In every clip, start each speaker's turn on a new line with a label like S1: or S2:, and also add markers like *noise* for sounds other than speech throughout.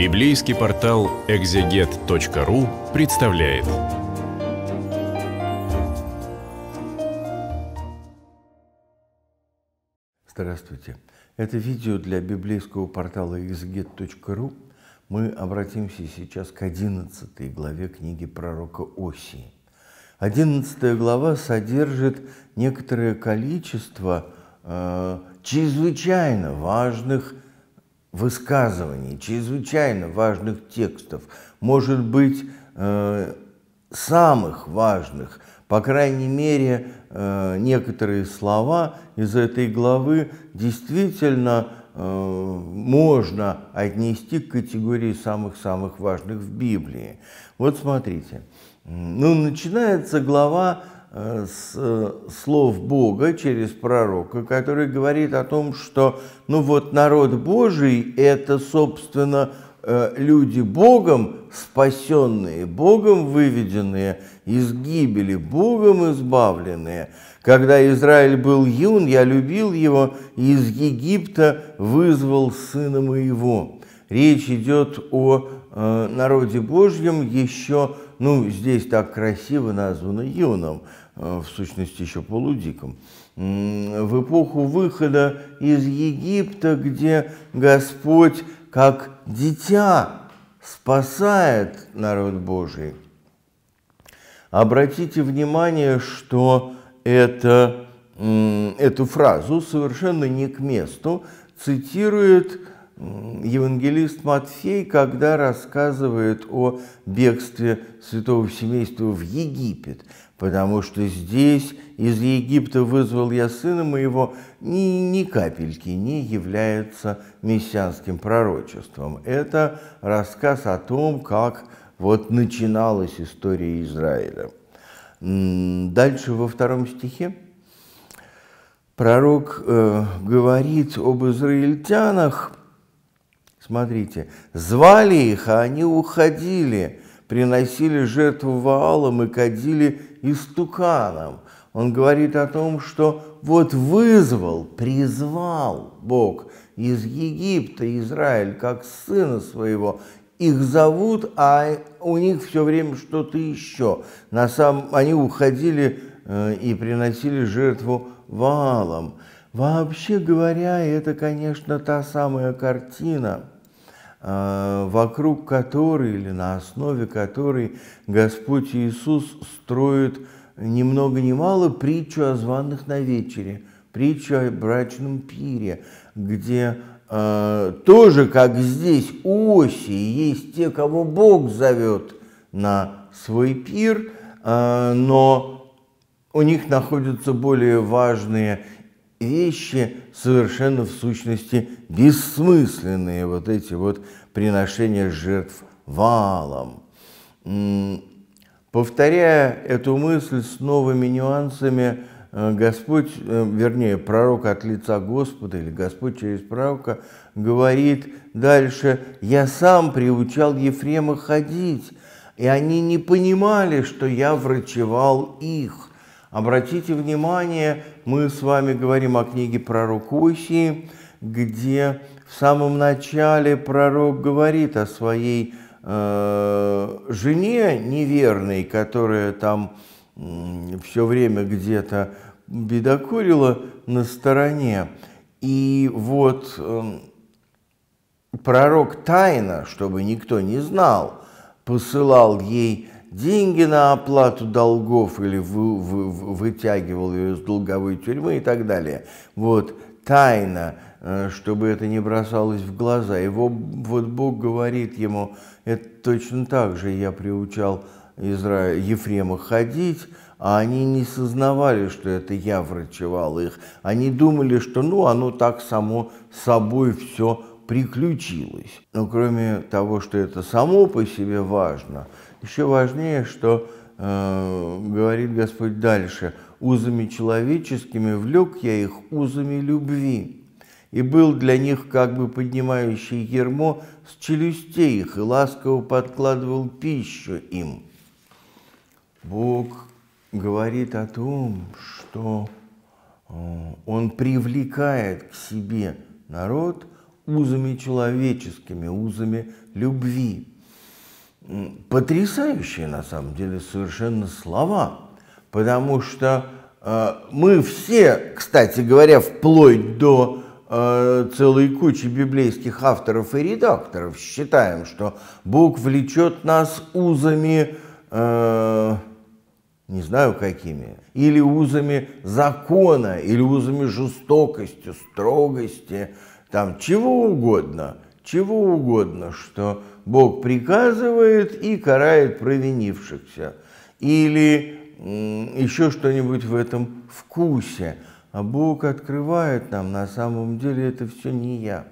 S1: Библейский портал экзегет.ру представляет. Здравствуйте. Это видео для библейского портала экзегет.ру. Мы обратимся сейчас к 11 главе книги пророка Осии. 11 глава содержит некоторое количество э, чрезвычайно важных высказываний, чрезвычайно важных текстов, может быть, э, самых важных. По крайней мере, э, некоторые слова из этой главы действительно э, можно отнести к категории самых-самых важных в Библии. Вот смотрите, ну, начинается глава Э, с э, слов Бога через пророка, который говорит о том, что ну вот народ Божий – это, собственно, э, люди Богом спасенные, Богом выведенные из гибели, Богом избавленные. Когда Израиль был юн, я любил его, и из Египта вызвал сына моего. Речь идет о народе Божьем еще, ну, здесь так красиво названо юном – Э, в сущности еще полудиком, в эпоху выхода из Египта, где Господь как дитя спасает народ Божий. Обратите внимание, что это, эту фразу совершенно не к месту цитирует евангелист Матфей, когда рассказывает о бегстве святого семейства в Египет, потому что здесь из Египта вызвал я сына моего, ни, ни капельки не является мессианским пророчеством. Это рассказ о том, как вот начиналась история Израиля. Дальше во втором стихе пророк э, говорит об израильтянах – Смотрите, звали их, а они уходили, приносили жертву Ваалам и кадили истуканом. Он говорит о том, что вот вызвал, призвал Бог из Египта Израиль как сына своего. Их зовут, а у них все время что-то еще. На самом, они уходили э, и приносили жертву Ваалам. Вообще говоря, это, конечно, та самая картина – а, вокруг которой или на основе которой Господь Иисус строит ни много ни мало притчу о званых на вечере, притчу о брачном пире, где э, тоже, как здесь, у оси есть те, кого Бог зовет на свой пир, э, но у них находятся более важные вещи совершенно в сущности бессмысленные, вот эти вот приношения жертв валом. Повторяя эту мысль с новыми нюансами, э, Господь, э, вернее, пророк от лица Господа или Господь через пророка говорит дальше, «Я сам приучал Ефрема ходить, и они не понимали, что я врачевал их». Обратите внимание, мы с вами говорим о книге пророкующей, где в самом начале пророк говорит о своей э, жене неверной, которая там э, все время где-то бедокурила на стороне. И вот э, пророк тайно, чтобы никто не знал, посылал ей деньги на оплату долгов или вы, вы, вытягивал ее из долговой тюрьмы и так далее. Вот тайна, э, чтобы это не бросалось в глаза. Его вот Бог говорит ему, это точно так же я приучал Изра... Ефрема ходить, а они не сознавали, что это я врачевал их. Они думали, что ну оно так само собой все приключилось. Но кроме того, что это само по себе важно – еще важнее, что э, говорит Господь дальше, узами человеческими влек я их узами любви, и был для них как бы поднимающий ермо с челюстей их, и ласково подкладывал пищу им. Бог говорит о том, что э, он привлекает к себе народ узами человеческими, узами любви потрясающие на самом деле совершенно слова, потому что э, мы все, кстати говоря, вплоть до э, целой кучи библейских авторов и редакторов считаем, что Бог влечет нас узами, э, не знаю какими, или узами закона, или узами жестокости, строгости, там чего угодно, чего угодно, что Бог приказывает и карает провинившихся. Или еще что-нибудь в этом вкусе. А Бог открывает нам, на самом деле это все не я.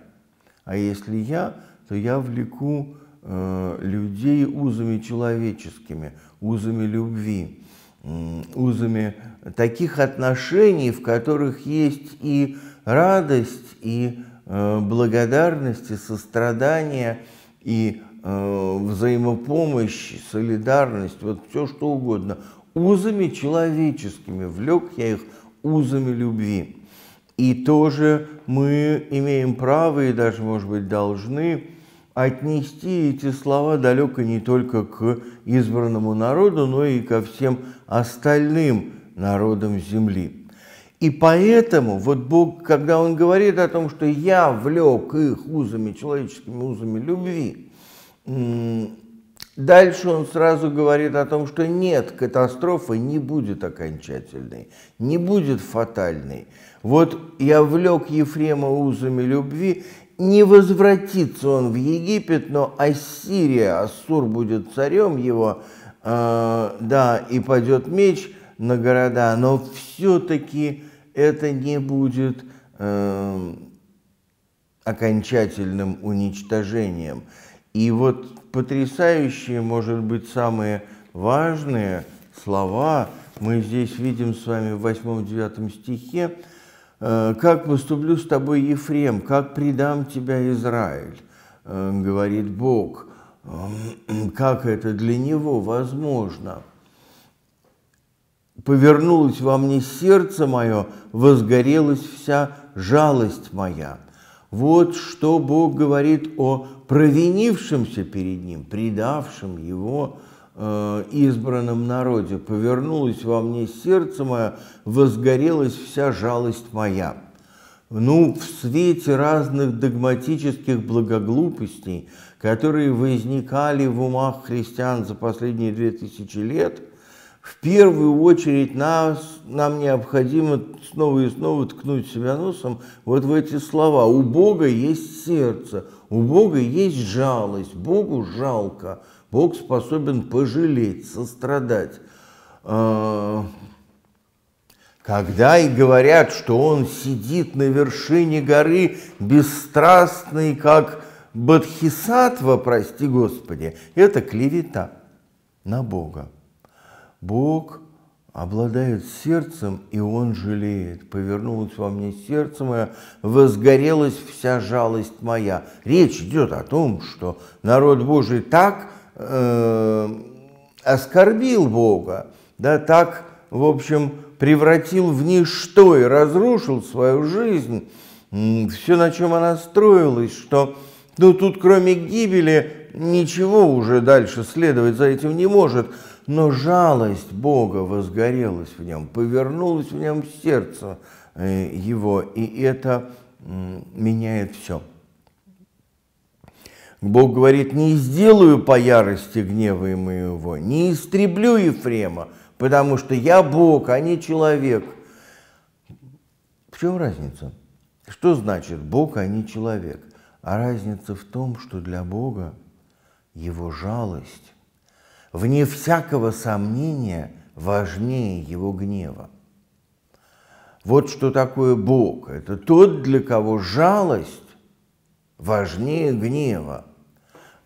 S1: А если я, то я влеку э, людей узами человеческими, узами любви, э, узами таких отношений, в которых есть и радость, и э, благодарность, и сострадание, и Э, взаимопомощь, солидарность, вот все что угодно. Узами человеческими, влек я их узами любви. И тоже мы имеем право и даже, может быть, должны отнести эти слова далеко не только к избранному народу, но и ко всем остальным народам земли. И поэтому вот Бог, когда Он говорит о том, что «я влек их узами, человеческими узами любви», Дальше он сразу говорит о том, что нет, катастрофы не будет окончательной, не будет фатальной. Вот я влек Ефрема узами любви, не возвратится он в Египет, но Ассирия, Ассур будет царем его, э, да, и пойдет меч на города, но все-таки это не будет э, окончательным уничтожением. И вот потрясающие, может быть, самые важные слова мы здесь видим с вами в 8-9 стихе. «Э, «Как поступлю с тобой, Ефрем, как предам тебя, Израиль?» э, говорит Бог. *clears throat* Как это для него возможно? повернулось во мне сердце мое, возгорелась вся жалость моя. Вот что Бог говорит о провинившимся перед ним, предавшим его э, избранном народе. Повернулось во мне сердце мое, возгорелась вся жалость моя. Ну, в свете разных догматических благоглупостей, которые возникали в умах христиан за последние две тысячи лет – в первую очередь нас, нам необходимо снова и снова ткнуть себя носом вот в эти слова. У Бога есть сердце, у Бога есть жалость, Богу жалко, Бог способен пожалеть, сострадать. А, когда и говорят, что он сидит на вершине горы, бесстрастный, как бодхисаттва, прости Господи, это клевета на Бога. Бог обладает сердцем, и Он жалеет. Повернулось во мне сердце мое, возгорелась вся жалость моя. Речь идет о том, что народ Божий так э, оскорбил Бога, да, так, в общем, превратил в ничто и разрушил свою жизнь, все, на чем она строилась, что ну, тут кроме гибели ничего уже дальше следовать за этим не может – но жалость Бога возгорелась в нем, повернулось в нем сердце э, его, и это меняет все. Бог говорит, не сделаю по ярости гнева моего, не истреблю Ефрема, потому что я Бог, а не человек. В чем разница? Что значит Бог, а не человек? А разница в том, что для Бога его жалость вне всякого сомнения, важнее его гнева. Вот что такое Бог. Это тот, для кого жалость важнее гнева,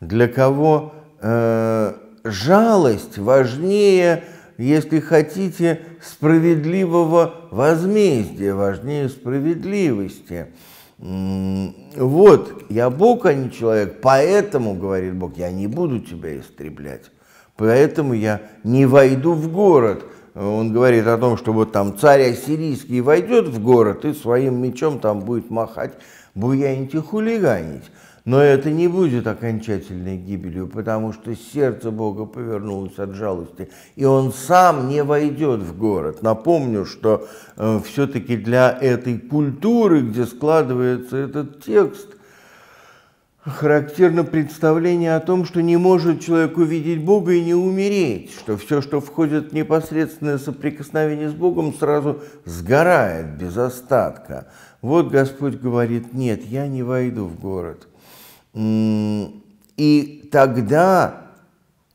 S1: для кого э, жалость важнее, если хотите, справедливого возмездия, важнее справедливости. Вот, я Бог, а не человек, поэтому, говорит Бог, я не буду тебя истреблять поэтому я не войду в город. Он говорит о том, что вот там царь ассирийский войдет в город и своим мечом там будет махать, буянить и хулиганить. Но это не будет окончательной гибелью, потому что сердце Бога повернулось от жалости, и он сам не войдет в город. Напомню, что э, все-таки для этой культуры, где складывается этот текст – характерно представление о том, что не может человек увидеть Бога и не умереть, что все, что входит в непосредственное соприкосновение с Богом, сразу сгорает без остатка. Вот Господь говорит, нет, я не войду в город. И тогда,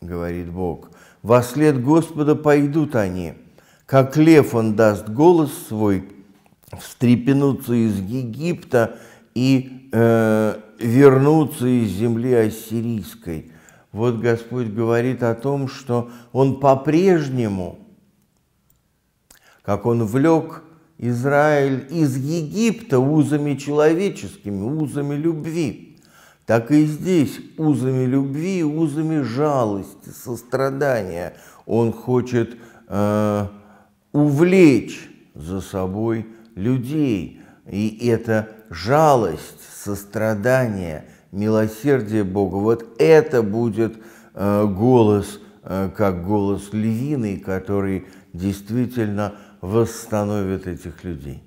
S1: говорит Бог, во след Господа пойдут они, как лев он даст голос свой, встрепенутся из Египта и э, вернуться из земли ассирийской. Вот Господь говорит о том, что Он по-прежнему, как Он влек Израиль из Египта узами человеческими, узами любви, так и здесь узами любви, узами жалости, сострадания. Он хочет э, увлечь за собой людей – и это жалость, сострадание, милосердие Бога, вот это будет э, голос, э, как голос львиный, который действительно восстановит этих людей.